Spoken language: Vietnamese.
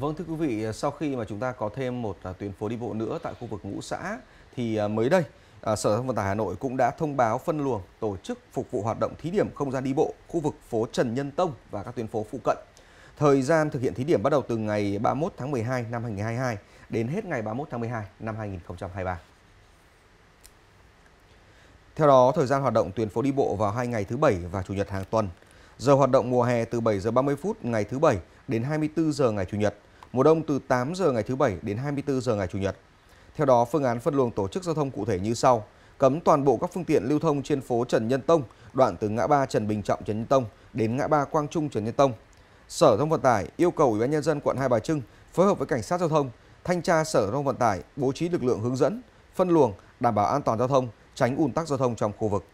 Vâng thưa quý vị, à, sau khi mà chúng ta có thêm một à, tuyến phố đi bộ nữa tại khu vực Ngũ Xã thì à, mới đây Sở Giao thông Vận tải Hà Nội cũng đã thông báo phân luồng tổ chức phục vụ hoạt động thí điểm không gian đi bộ khu vực phố Trần Nhân Tông và các tuyến phố phụ cận. Thời gian thực hiện thí điểm bắt đầu từ ngày 31 tháng 12 năm 2022 đến hết ngày 31 tháng 12 năm 2023. Theo đó, thời gian hoạt động tuyến phố đi bộ vào hai ngày thứ Bảy và Chủ nhật hàng tuần – Giờ hoạt động mùa hè từ 7 giờ 30 phút ngày thứ Bảy đến 24 giờ ngày Chủ nhật, mùa đông từ 8 giờ ngày thứ Bảy đến 24 giờ ngày Chủ nhật. Theo đó, phương án phân luồng tổ chức giao thông cụ thể như sau. Cấm toàn bộ các phương tiện lưu thông trên phố Trần Nhân Tông, đoạn từ ngã ba Trần Bình Trọng Trần Nhân Tông đến ngã ba Quang Trung Trần Nhân Tông. Sở Thông Vận tải yêu cầu Ủy ban nhân dân quận Hai Bà Trưng phối hợp với cảnh sát giao thông, thanh tra Sở Thông Vận tải bố trí lực lượng hướng dẫn, phân luồng, đảm bảo an toàn giao thông, tránh ùn tắc giao thông trong khu vực.